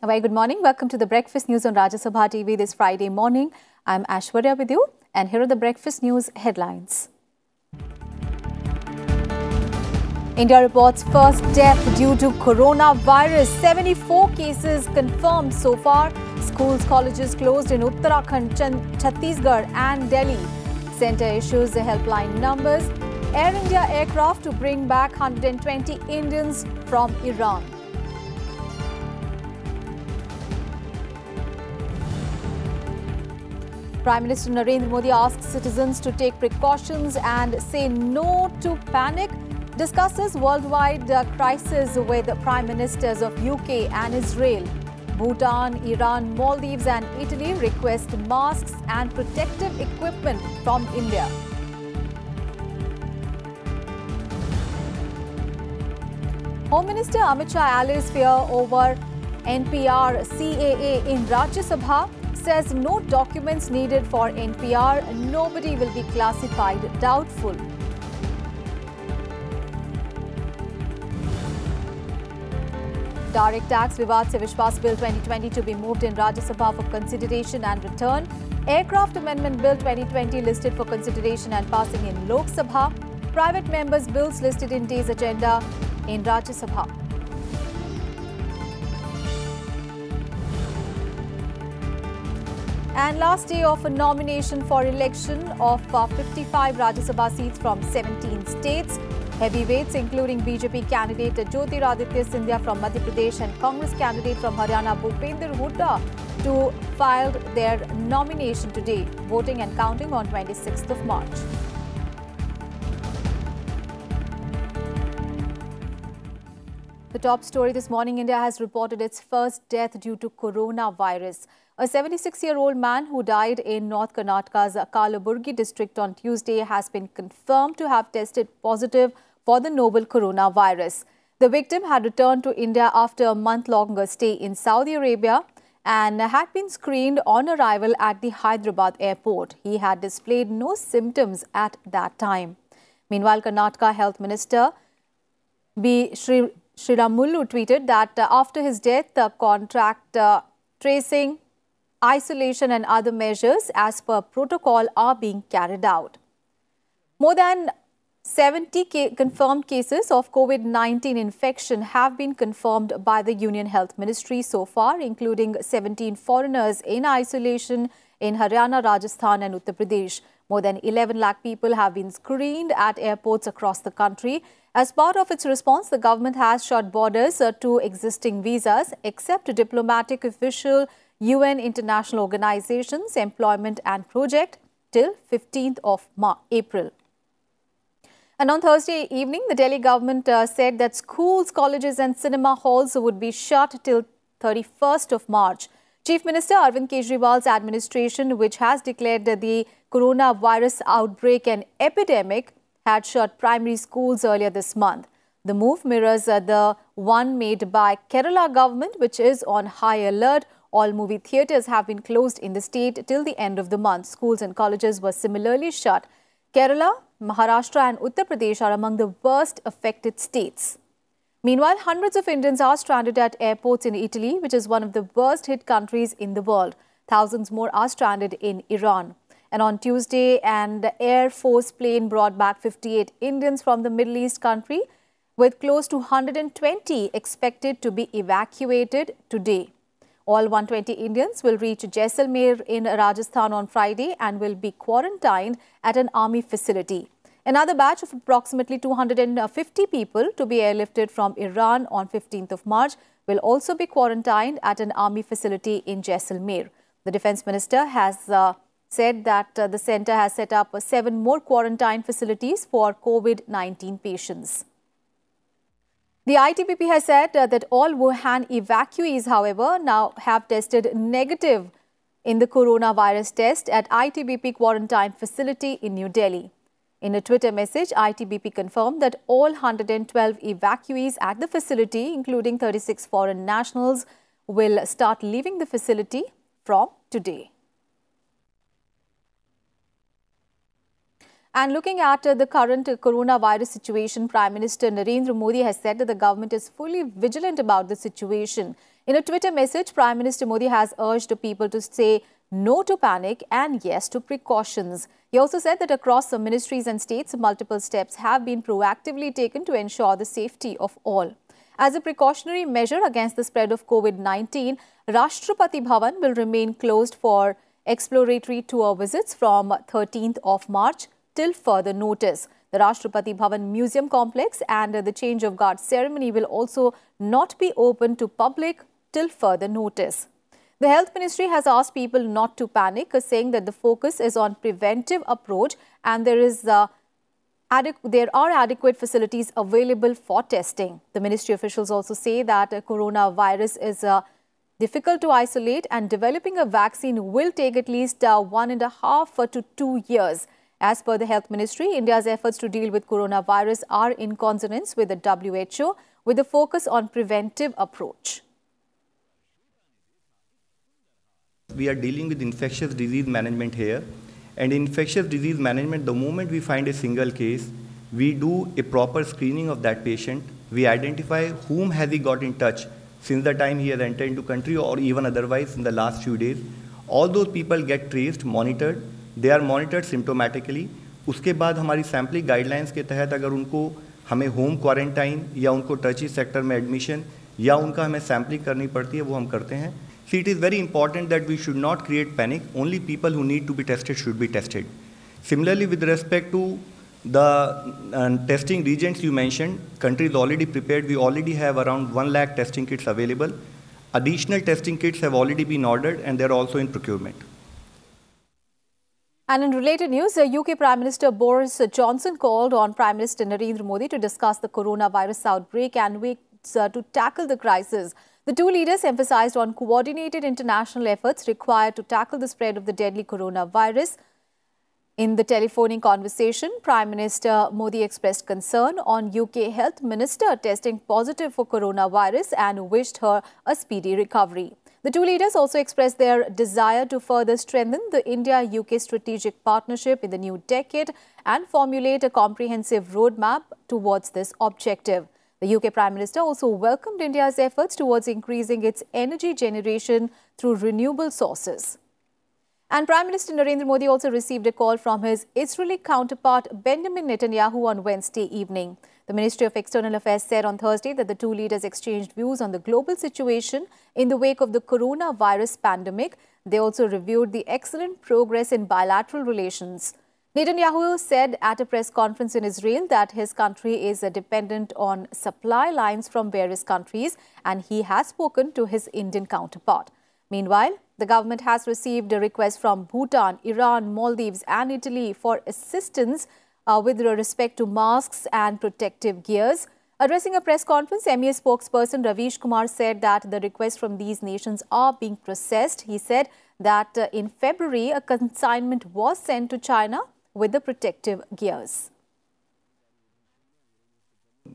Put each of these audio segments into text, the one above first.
A very good morning. Welcome to the breakfast news on Rajya Sabha TV this Friday morning. I'm Ashwarya with you, and here are the breakfast news headlines. India reports first death due to coronavirus. 74 cases confirmed so far. Schools, colleges closed in Uttarakhand, Chhattisgarh, and Delhi. Centre issues the helpline numbers. Air India aircraft to bring back 120 Indians from Iran. Prime Minister Narendra Modi asks citizens to take precautions and say no to panic. Discusses worldwide uh, crisis with prime ministers of UK and Israel. Bhutan, Iran, Maldives and Italy request masks and protective equipment from India. Home Minister Amit Shah allies fear over NPR CAA in Rajya Sabha says no documents needed for NPR, nobody will be classified doubtful. Direct tax Vivad se Vishwas Bill 2020 to be moved in Rajya Sabha for consideration and return. Aircraft Amendment Bill 2020 listed for consideration and passing in Lok Sabha. Private members' bills listed in day's agenda in Rajya Sabha. And last day of a nomination for election of uh, 55 Rajya Sabha seats from 17 states. Heavyweights including BJP candidate Jyotiraditya Sindhya from Madhya Pradesh and Congress candidate from Haryana Bhupinder Hooda to filed their nomination today. Voting and counting on 26th of March. The top story this morning, India has reported its first death due to coronavirus. A 76-year-old man who died in North Karnataka's Kalaburgi district on Tuesday has been confirmed to have tested positive for the novel coronavirus. The victim had returned to India after a month-long stay in Saudi Arabia and had been screened on arrival at the Hyderabad airport. He had displayed no symptoms at that time. Meanwhile, Karnataka Health Minister B. Shri Shriramullu tweeted that after his death, the contract uh, tracing Isolation and other measures as per protocol are being carried out. More than 70 ca confirmed cases of COVID-19 infection have been confirmed by the Union Health Ministry so far, including 17 foreigners in isolation in Haryana, Rajasthan and Uttar Pradesh. More than 11 lakh people have been screened at airports across the country. As part of its response, the government has shut borders uh, to existing visas, except diplomatic official UN international organizations, employment and project till 15th of Ma April. And on Thursday evening, the Delhi government uh, said that schools, colleges and cinema halls would be shut till 31st of March. Chief Minister Arvind Kejriwal's administration, which has declared the coronavirus outbreak an epidemic, had shut primary schools earlier this month. The move mirrors uh, the one made by Kerala government, which is on high alert all movie theatres have been closed in the state till the end of the month. Schools and colleges were similarly shut. Kerala, Maharashtra and Uttar Pradesh are among the worst affected states. Meanwhile, hundreds of Indians are stranded at airports in Italy, which is one of the worst hit countries in the world. Thousands more are stranded in Iran. And on Tuesday, an Air Force plane brought back 58 Indians from the Middle East country, with close to 120 expected to be evacuated today. All 120 Indians will reach Jaisalmer in Rajasthan on Friday and will be quarantined at an army facility. Another batch of approximately 250 people to be airlifted from Iran on 15th of March will also be quarantined at an army facility in Jaisalmer. The defense minister has uh, said that uh, the center has set up uh, seven more quarantine facilities for COVID-19 patients. The ITPP has said uh, that all Wuhan evacuees, however, now have tested negative in the coronavirus test at ITBP quarantine facility in New Delhi. In a Twitter message, ITBP confirmed that all 112 evacuees at the facility, including 36 foreign nationals, will start leaving the facility from today. And looking at uh, the current uh, coronavirus situation, Prime Minister Narendra Modi has said that the government is fully vigilant about the situation. In a Twitter message, Prime Minister Modi has urged people to say no to panic and yes to precautions. He also said that across the ministries and states, multiple steps have been proactively taken to ensure the safety of all. As a precautionary measure against the spread of COVID-19, Rashtrapati Bhavan will remain closed for exploratory tour visits from 13th of March till further notice. The Rashtrapati Bhavan Museum Complex and the change of guard ceremony will also not be open to public till further notice. The health ministry has asked people not to panic, saying that the focus is on preventive approach and there is uh, there are adequate facilities available for testing. The ministry officials also say that a uh, coronavirus is uh, difficult to isolate and developing a vaccine will take at least uh, one and a half to two years. As per the Health Ministry, India's efforts to deal with coronavirus are in consonance with the WHO with a focus on preventive approach. We are dealing with infectious disease management here. And infectious disease management, the moment we find a single case, we do a proper screening of that patient. We identify whom has he got in touch since the time he has entered into country or even otherwise in the last few days. All those people get traced, monitored, they are monitored symptomatically उसके बाद हमारी sampling guidelines के तहत अगर उनको हमें home quarantine या उनको टर्ची सेक्टर में एडमिशन या उनका हमें सैम्पलिंग करनी पड़ती है वो हम करते हैं see it is very important that we should not create panic only people who need to be tested should be tested similarly with respect to the testing reagents you mention country is already prepare we already have around one lakh testing kits available additional testing kits have already been ordered and there also in procurement And in related news, UK Prime Minister Boris Johnson called on Prime Minister Narendra Modi to discuss the coronavirus outbreak and ways uh, to tackle the crisis. The two leaders emphasized on coordinated international efforts required to tackle the spread of the deadly coronavirus. In the telephoning conversation, Prime Minister Modi expressed concern on UK Health Minister testing positive for coronavirus and wished her a speedy recovery. The two leaders also expressed their desire to further strengthen the India-UK strategic partnership in the new decade and formulate a comprehensive roadmap towards this objective. The UK Prime Minister also welcomed India's efforts towards increasing its energy generation through renewable sources. And Prime Minister Narendra Modi also received a call from his Israeli counterpart Benjamin Netanyahu on Wednesday evening. The Ministry of External Affairs said on Thursday that the two leaders exchanged views on the global situation in the wake of the coronavirus pandemic. They also reviewed the excellent progress in bilateral relations. Netanyahu said at a press conference in Israel that his country is dependent on supply lines from various countries and he has spoken to his Indian counterpart. Meanwhile, the government has received a request from Bhutan, Iran, Maldives and Italy for assistance uh, with respect to masks and protective gears. Addressing a press conference, MEA spokesperson Ravish Kumar said that the requests from these nations are being processed. He said that uh, in February, a consignment was sent to China with the protective gears.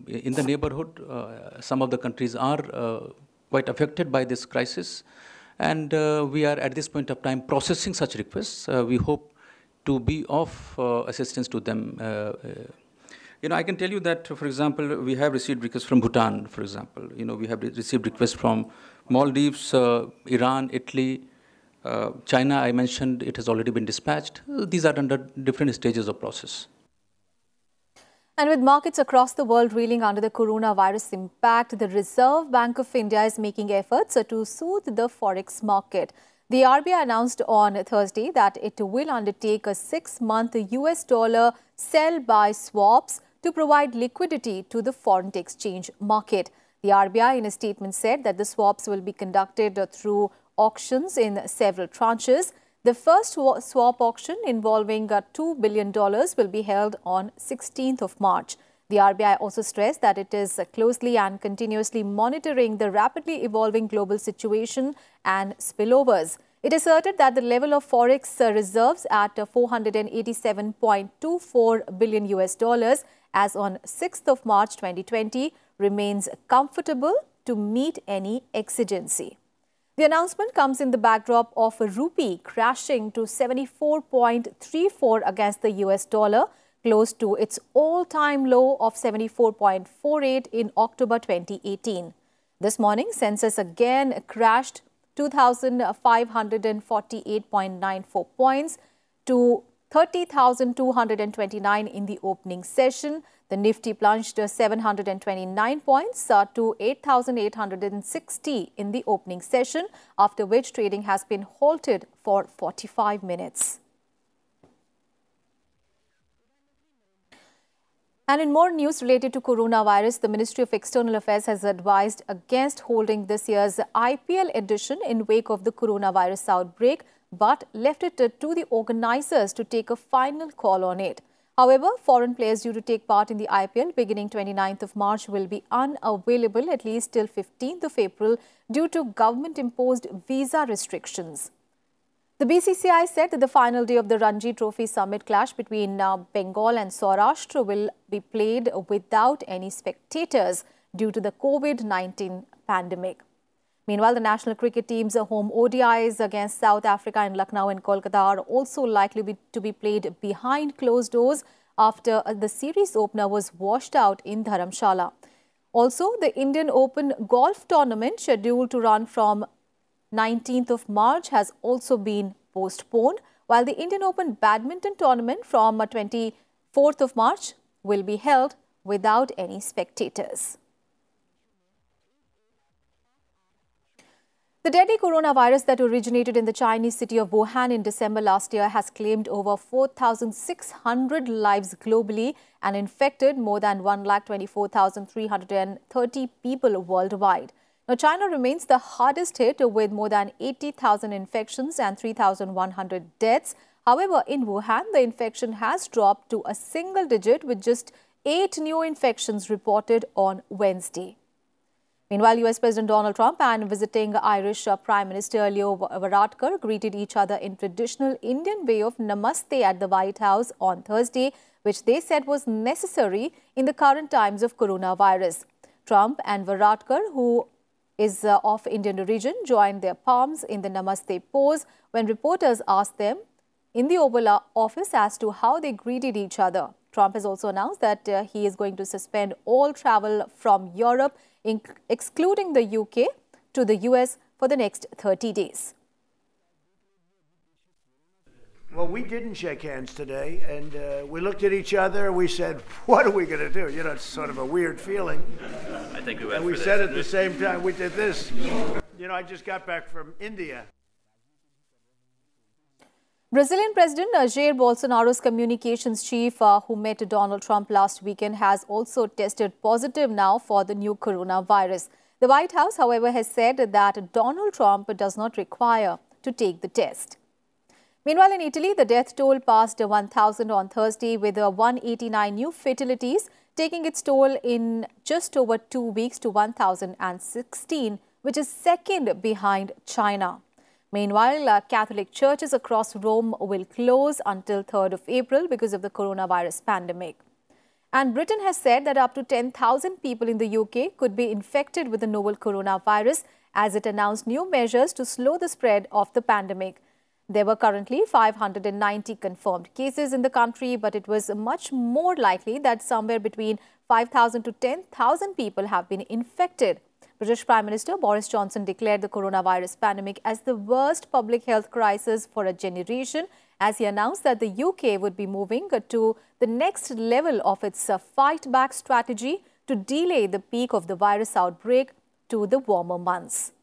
In the neighborhood, uh, some of the countries are uh, quite affected by this crisis and uh, we are at this point of time processing such requests. Uh, we hope to be of uh, assistance to them. Uh, uh, you know, I can tell you that, for example, we have received requests from Bhutan, for example. You know, we have received requests from Maldives, Iran, Italy, uh, China, I mentioned, it has already been dispatched. These are under different stages of process. And with markets across the world reeling under the coronavirus impact, the Reserve Bank of India is making efforts to soothe the forex market. The RBI announced on Thursday that it will undertake a six-month US dollar sell-buy swaps to provide liquidity to the foreign exchange market. The RBI in a statement said that the swaps will be conducted through auctions in several tranches. The first swap auction involving uh, $2 billion will be held on 16th of March. The RBI also stressed that it is closely and continuously monitoring the rapidly evolving global situation and spillovers. It asserted that the level of forex uh, reserves at uh, 487.24 billion US dollars as on 6th of March 2020 remains comfortable to meet any exigency. The announcement comes in the backdrop of a rupee crashing to 74.34 against the US dollar close to its all-time low of 74.48 in October 2018. This morning, census again crashed 2,548.94 points to 30,229 in the opening session. The Nifty plunged 729 points uh, to 8,860 in the opening session, after which trading has been halted for 45 minutes. And in more news related to coronavirus, the Ministry of External Affairs has advised against holding this year's IPL edition in wake of the coronavirus outbreak, but left it to the organizers to take a final call on it. However, foreign players due to take part in the IPL beginning 29th of March will be unavailable at least till 15th of April due to government-imposed visa restrictions. The BCCI said that the final day of the Ranji Trophy Summit clash between uh, Bengal and Saurashtra will be played without any spectators due to the COVID-19 pandemic. Meanwhile, the national cricket team's home ODIs against South Africa in Lucknow and Kolkata are also likely be, to be played behind closed doors after uh, the series opener was washed out in Dharamshala. Also, the Indian Open golf tournament scheduled to run from 19th of March has also been postponed, while the Indian Open badminton tournament from 24th uh, of March will be held without any spectators. The deadly coronavirus that originated in the Chinese city of Wuhan in December last year has claimed over 4,600 lives globally and infected more than 1,24,330 people worldwide. Now, China remains the hardest hit with more than 80,000 infections and 3,100 deaths. However, in Wuhan, the infection has dropped to a single digit with just eight new infections reported on Wednesday. Meanwhile, US President Donald Trump and visiting Irish uh, Prime Minister Leo Varadkar greeted each other in traditional Indian way of namaste at the White House on Thursday, which they said was necessary in the current times of coronavirus. Trump and Varadkar, who is uh, of Indian origin joined their palms in the namaste pose when reporters asked them in the Oval Office as to how they greeted each other. Trump has also announced that uh, he is going to suspend all travel from Europe, excluding the UK, to the US for the next 30 days. Well, we didn't shake hands today, and uh, we looked at each other. We said, "What are we going to do?" You know, it's sort of a weird feeling. I think we went. And we said at the same time, we did this. You know, I just got back from India. Brazilian President Jair Bolsonaro's communications chief, uh, who met Donald Trump last weekend, has also tested positive now for the new coronavirus. The White House, however, has said that Donald Trump does not require to take the test. Meanwhile, in Italy, the death toll passed 1,000 on Thursday with 189 new fatalities, taking its toll in just over two weeks to 1,016, which is second behind China. Meanwhile, uh, Catholic churches across Rome will close until 3rd of April because of the coronavirus pandemic. And Britain has said that up to 10,000 people in the UK could be infected with the novel coronavirus as it announced new measures to slow the spread of the pandemic. There were currently 590 confirmed cases in the country, but it was much more likely that somewhere between 5,000 to 10,000 people have been infected. British Prime Minister Boris Johnson declared the coronavirus pandemic as the worst public health crisis for a generation as he announced that the UK would be moving to the next level of its uh, fight back strategy to delay the peak of the virus outbreak to the warmer months.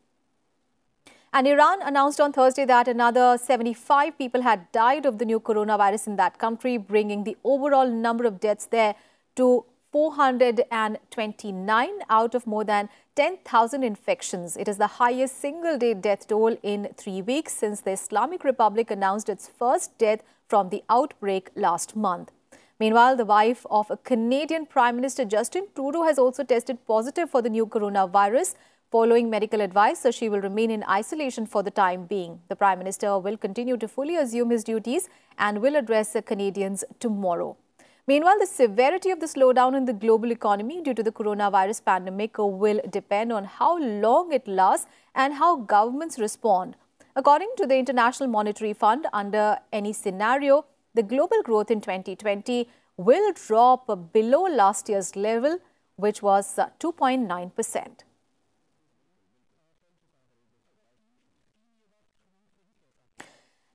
And Iran announced on Thursday that another 75 people had died of the new coronavirus in that country, bringing the overall number of deaths there to 429 out of more than 10,000 infections. It is the highest single-day death toll in three weeks since the Islamic Republic announced its first death from the outbreak last month. Meanwhile, the wife of a Canadian Prime Minister Justin Trudeau has also tested positive for the new coronavirus Following medical advice, so she will remain in isolation for the time being. The Prime Minister will continue to fully assume his duties and will address the Canadians tomorrow. Meanwhile, the severity of the slowdown in the global economy due to the coronavirus pandemic will depend on how long it lasts and how governments respond. According to the International Monetary Fund, under any scenario, the global growth in 2020 will drop below last year's level, which was 2.9 percent.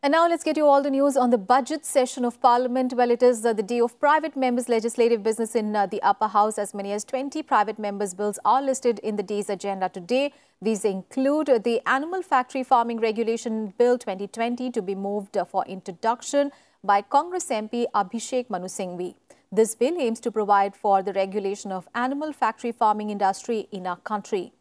And now let's get you all the news on the budget session of Parliament. Well, it is uh, the day of private members' legislative business in uh, the upper house. As many as 20 private members' bills are listed in the day's agenda today. These include the Animal Factory Farming Regulation Bill 2020 to be moved uh, for introduction by Congress MP Abhishek Manu Singhvi. This bill aims to provide for the regulation of animal factory farming industry in our country.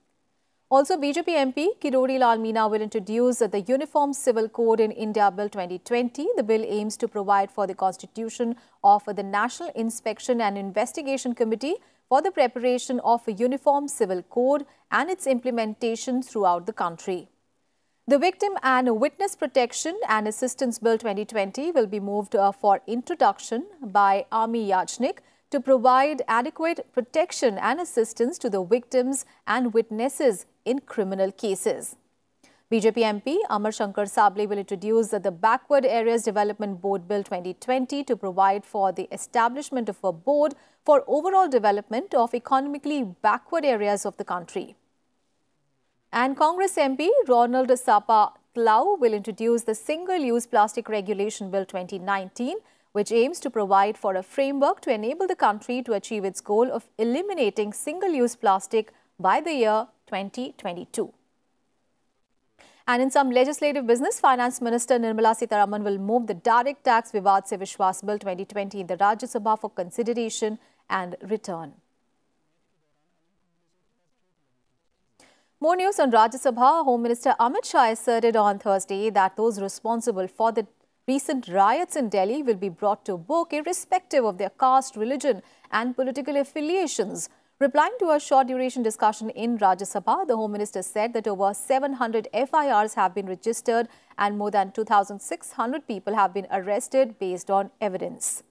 Also, BJP MP Kirori Lal Meena will introduce the Uniform Civil Code in India Bill 2020. The bill aims to provide for the constitution of the National Inspection and Investigation Committee for the preparation of a Uniform Civil Code and its implementation throughout the country. The Victim and Witness Protection and Assistance Bill 2020 will be moved uh, for introduction by Army Yachnik to provide adequate protection and assistance to the victims and witnesses in criminal cases. BJP MP Amar Shankar Sabli will introduce the Backward Areas Development Board Bill 2020 to provide for the establishment of a board for overall development of economically backward areas of the country. And Congress MP Ronald Sapa Clow will introduce the Single Use Plastic Regulation Bill 2019 which aims to provide for a framework to enable the country to achieve its goal of eliminating single-use plastic by the year 2022. And in some legislative business, Finance Minister Nirmala Sitaraman will move the Direct Tax Vivad Se Vishwas Bill 2020 in the Rajya Sabha for consideration and return. More news on Rajya Sabha. Home Minister Amit Shah asserted on Thursday that those responsible for the Recent riots in Delhi will be brought to book irrespective of their caste, religion and political affiliations. Replying to a short-duration discussion in Rajya Sabha, the Home Minister said that over 700 FIRs have been registered and more than 2,600 people have been arrested based on evidence.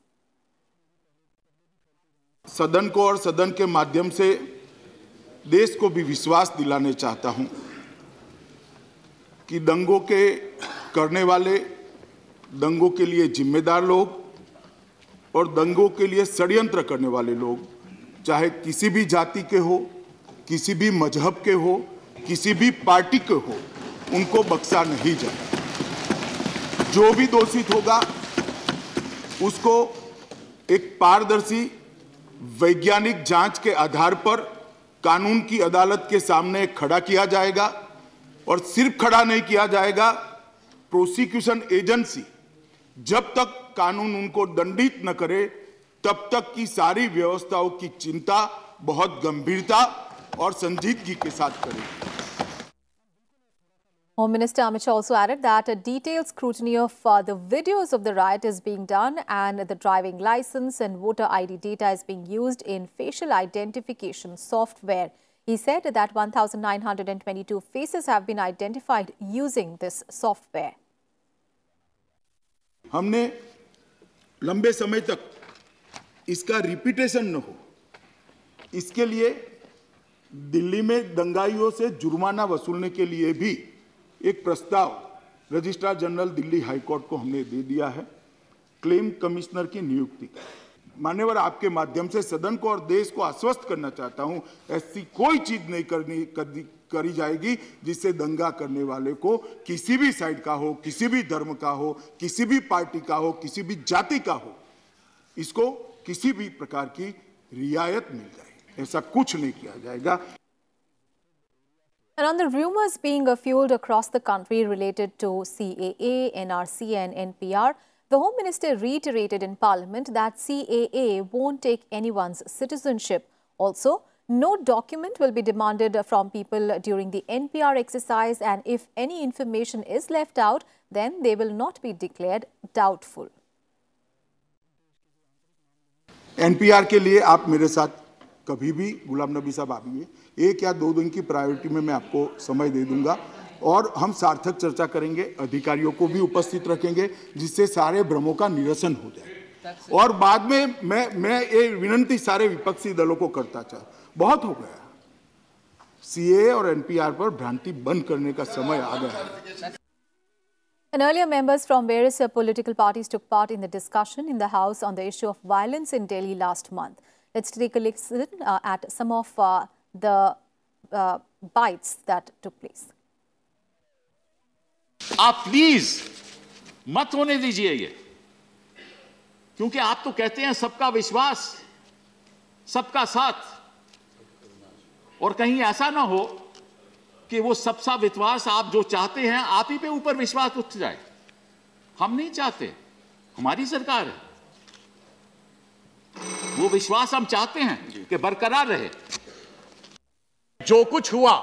सदन को और सदन के माध्यम से देश को भी विश्वास दिलाने चाहता हूं कि दंगों के करने वाले दंगों के लिए जिम्मेदार लोग और दंगों के लिए षड्यंत्र करने वाले लोग चाहे किसी भी जाति के हो किसी भी मजहब के हो किसी भी पार्टी के हो उनको बक्सा नहीं जाए जो भी दोषित होगा उसको एक पारदर्शी वैज्ञानिक जांच के आधार पर कानून की अदालत के सामने खड़ा किया जाएगा और सिर्फ खड़ा नहीं किया जाएगा प्रोसिक्यूशन एजेंसी जब तक कानून उनको दंडित न करे तब तक की सारी व्यवस्थाओं की चिंता बहुत गंभीरता और संजीदगी के साथ करें Home Minister Amit Shah also added that a detailed scrutiny of uh, the videos of the riot is being done and the driving license and voter ID data is being used in facial identification software. He said that 1,922 faces have been identified using this software. हमने लंबे समय तक इसका repetition न हो इसके लिए दिल्ली में दंगाइयों से जुर्माना वसूलने के लिए भी एक प्रस्ताव रजिस्ट्रार जनरल दिल्ली हाईकोर्ट को हमने दे दिया है क्लेम कमिश्नर की नियुक्ति मान्यवर आपके माध्यम से सदन को और देश को आश्वस्त करना चाहता हूं ऐसी कोई चीज नहीं करनी कर करी जाएगी जिससे दंगा करने वाले को किसी भी साइड का हो किसी भी धर्म का हो किसी भी पार्टी का हो किसी भी जाति का हो इसको किसी भी प्रकार की रियायत मिल जाए ऐसा कुछ नहीं किया जाएगा And on the rumors being fueled across the country related to CAA, NRC and NPR, The Home Minister reiterated in Parliament that CAA won't take anyone's citizenship. Also, No document will be demanded from people during the NPR exercise and if any information is left out, then they will not be declared doubtful. NPR के लिए आप मेरे साथ कभी भी गुलाम नबी साहब आइए एक या दो दिन की प्रायोरिटी में मैं आपको समय दे दूंगा और हम सार्थक चर्चा करेंगे अधिकारियों को भी उपस्थित रखेंगे जिससे सारे भ्रमों का निरसन हो जाए और बाद में मैं मैं ये विनंती सारे विपक्षी दलों को करता चाह बहुत हो गया सीए और एनपीआर पर भ्रांति बंद करने का समय आ गया है And earlier, members from various political parties took part in the discussion in the House on the issue of violence in Delhi last month. Let's take a listen uh, at some of uh, the uh, bites that took place. आप please, mat hone dijiye ye. क्योंकि आप तो कहते हैं सबका विश्वास सबका साथ और कहीं ऐसा ना हो कि वो सबसा विश्वास आप जो चाहते हैं आप ही पे ऊपर विश्वास उठ जाए हम नहीं चाहते हमारी सरकार है वो विश्वास हम चाहते हैं कि बरकरार रहे जो कुछ हुआ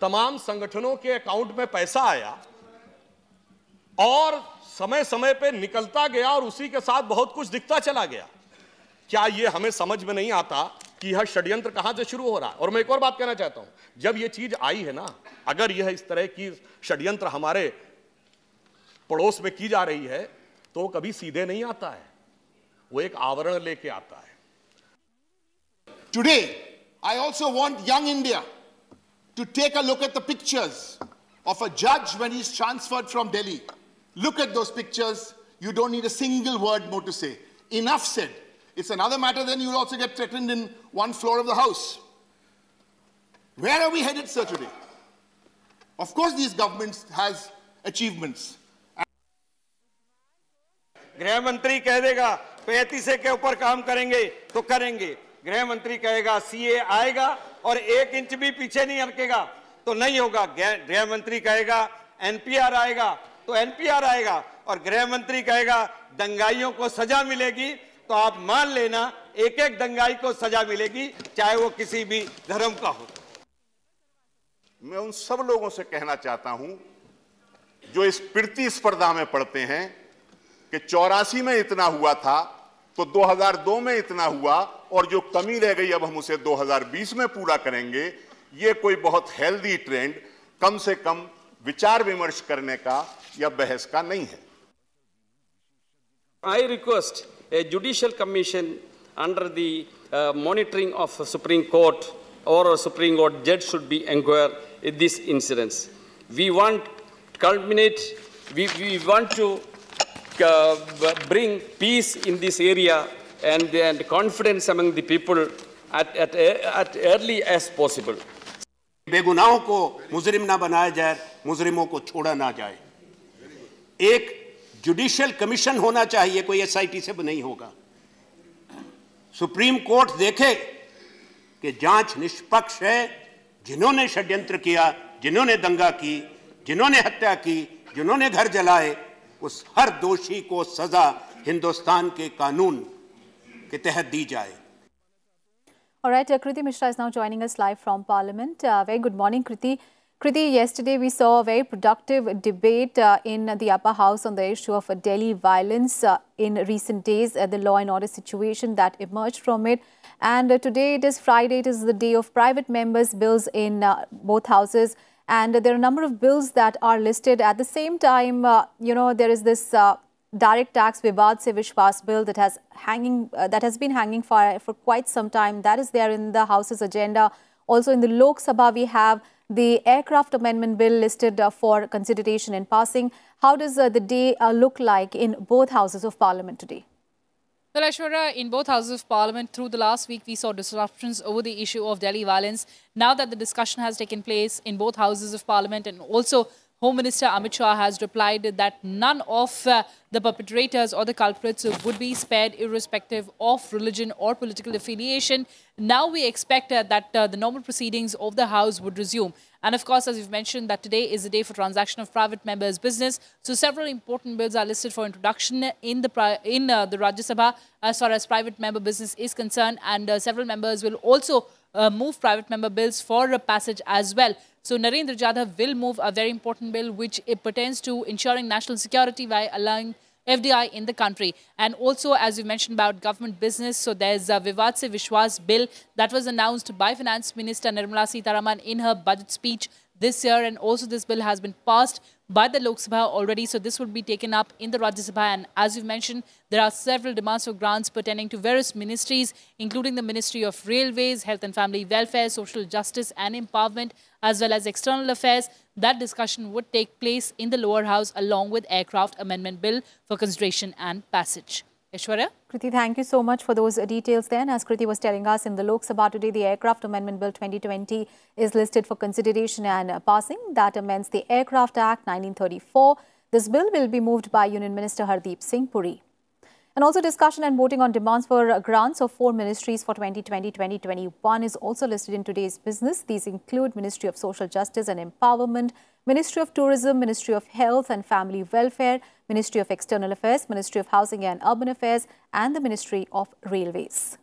तमाम संगठनों के अकाउंट में पैसा आया और समय समय पे निकलता गया और उसी के साथ बहुत कुछ दिखता चला गया क्या ये हमें समझ में नहीं आता कि यह षड्यंत्र कहां से शुरू हो रहा है और मैं एक और बात कहना चाहता हूं जब यह चीज़ आई है ना अगर यह इस तरह की षड्यंत्र हमारे पड़ोस में की जा रही है तो कभी सीधे नहीं आता है वो एक आवरण लेके आता है today I also want young India to take a look at the pictures of a जज when is transferred from Delhi Look at those pictures. You don't need a single word more to say. Enough said. It's another matter then you'll also get threatened in one floor of the house. Where are we headed, sir, today? Of course, these governments has achievements. गृह मंत्री कह देगा पैंतीसे के ऊपर काम करेंगे तो करेंगे गृह मंत्री कहेगा सीए आएगा और एक इंच भी पीछे नहीं हटकेगा तो नहीं होगा गृह कहेगा एनपीआर आएगा तो एनपीआर आएगा और गृह मंत्री कहेगा दंगाइयों को सजा मिलेगी तो आप मान लेना एक एक दंगाई को सजा मिलेगी चाहे वो किसी भी धर्म का हो मैं उन सब लोगों से कहना चाहता हूं जो इस प्रतिस्पर्धा में पढ़ते हैं कि चौरासी में इतना हुआ था तो 2002 में इतना हुआ और जो कमी रह गई अब हम उसे 2020 में पूरा करेंगे ये कोई बहुत हेल्दी ट्रेंड कम से कम विचार विमर्श करने का या बहस का नहीं है I request a judicial commission under the monitoring of Supreme Court और सुप्रीम कोर्ट जज should be enquire in this incidence we want culminate we want to bring peace in this area and and confidence among the people at early as possible बेगुनाहों को मुजरिम ना बनाया जाए मुजरिमों को छोड़ा ना जाए एक जुडिशियल कमीशन होना चाहिए कोई एसआईटी से नहीं होगा सुप्रीम कोर्ट देखे कि जांच निष्पक्ष है जिन्होंने षड्यंत्र किया जिन्होंने दंगा की जिन्होंने हत्या की जिन्होंने घर जलाए उस हर दोषी को सजा हिंदुस्तान के कानून के तहत दी जाए All right, uh, Kriti Mishra is now joining us live from Parliament. Uh, very good morning, Kriti. Kriti, yesterday we saw a very productive debate uh, in the upper house on the issue of Delhi violence uh, in recent days, uh, the law and order situation that emerged from it. And uh, today it is Friday, it is the day of private members' bills in uh, both houses. And there are a number of bills that are listed. At the same time, you know, there is this direct tax Vivad Se Vishwas bill that has, hanging, that has been hanging for, for quite some time. That is there in the House's agenda. Also in the Lok Sabha, we have the aircraft amendment bill listed uh, for consideration and passing. How does uh, the day uh, look like in both houses of parliament today? Well, Aishwarya, in both houses of parliament through the last week, we saw disruptions over the issue of Delhi violence. Now that the discussion has taken place in both houses of parliament and also Home Minister Amit Shah has replied that none of uh, the perpetrators or the culprits would be spared irrespective of religion or political affiliation. Now we expect uh, that uh, the normal proceedings of the House would resume. And of course, as we've mentioned, that today is the day for transaction of private members' business. So several important bills are listed for introduction in the in uh, the Rajya Sabha uh, as far as private member business is concerned. And uh, several members will also uh, move private member bills for passage as well. So Narendra Jadhav will move a very important bill which pertains to ensuring national security by allowing FDI in the country. And also, as you mentioned about government business, so there's a Vivad Se Vishwas bill that was announced by Finance Minister Nirmala Sitaraman in her budget speech this year and also this bill has been passed by the Lok Sabha already. So this would be taken up in the Rajya Sabha. And as you've mentioned, there are several demands for grants pertaining to various ministries, including the Ministry of Railways, Health and Family Welfare, Social Justice and Empowerment, as well as External Affairs. That discussion would take place in the lower house along with Aircraft Amendment Bill for consideration and passage. Ishwarya? Kriti, thank you so much for those details then. As Kriti was telling us in the Lok Sabha today, the Aircraft Amendment Bill 2020 is listed for consideration and passing. That amends the Aircraft Act 1934. This bill will be moved by Union Minister Hardeep Singh Puri. And also discussion and voting on demands for uh, grants of four ministries for 2020-2021 is also listed in today's business. These include Ministry of Social Justice and Empowerment, Ministry of Tourism, Ministry of Health and Family Welfare, Ministry of External Affairs, Ministry of Housing and Urban Affairs, and the Ministry of Railways.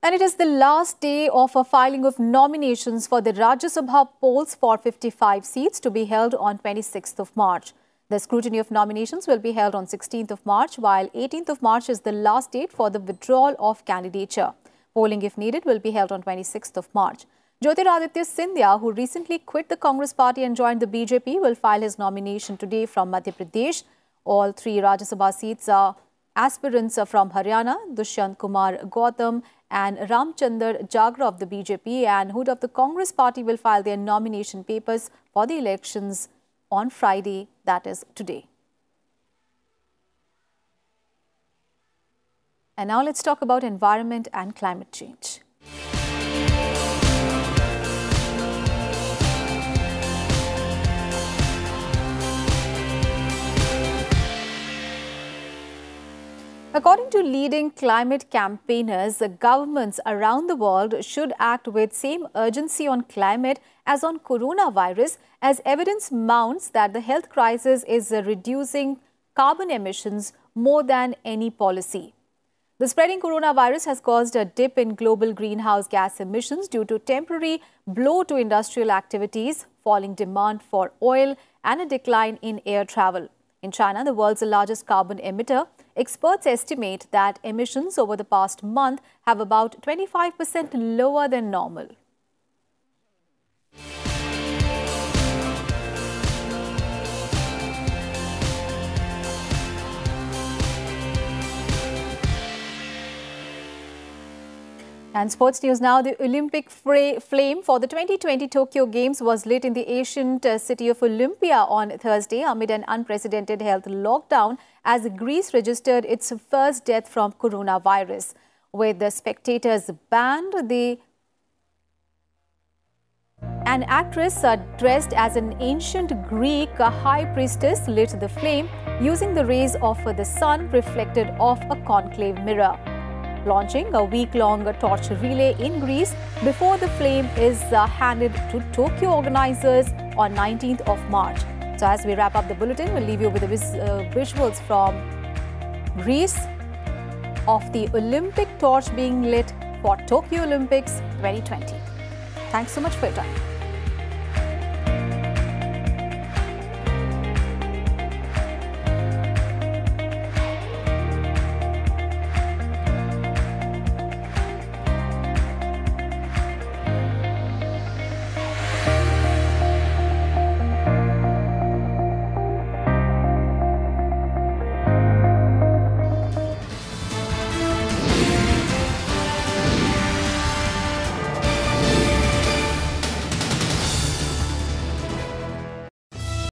And it is the last day of a filing of nominations for the Rajya Sabha polls for 55 seats to be held on 26th of March. The scrutiny of nominations will be held on 16th of March, while 18th of March is the last date for the withdrawal of candidature. Polling, if needed, will be held on 26th of March. Jyotiraditya Sindhya, who recently quit the Congress party and joined the BJP, will file his nomination today from Madhya Pradesh. All three Rajya Sabha seats are aspirants are from Haryana, Dushyant Kumar Gautam and Ramchandar Jagra of the BJP and Hood of the Congress party will file their nomination papers for the elections on Friday, that is today. And now let's talk about environment and climate change. According to leading climate campaigners, governments around the world should act with same urgency on climate as on coronavirus as evidence mounts that the health crisis is reducing carbon emissions more than any policy. The spreading coronavirus has caused a dip in global greenhouse gas emissions due to temporary blow to industrial activities, falling demand for oil and a decline in air travel. In China, the world's largest carbon emitter, experts estimate that emissions over the past month have about 25% lower than normal. And sports news now, the Olympic flame for the 2020 Tokyo Games was lit in the ancient uh, city of Olympia on Thursday amid an unprecedented health lockdown as Greece registered its first death from coronavirus. With the spectators banned, the an actress uh, dressed as an ancient Greek high priestess lit the flame using the rays of the sun reflected off a conclave mirror launching a week-long torch relay in Greece before the flame is uh, handed to Tokyo organizers on 19th of March. So as we wrap up the bulletin, we'll leave you with the vis uh, visuals from Greece of the Olympic torch being lit for Tokyo Olympics 2020. Thanks so much for your time.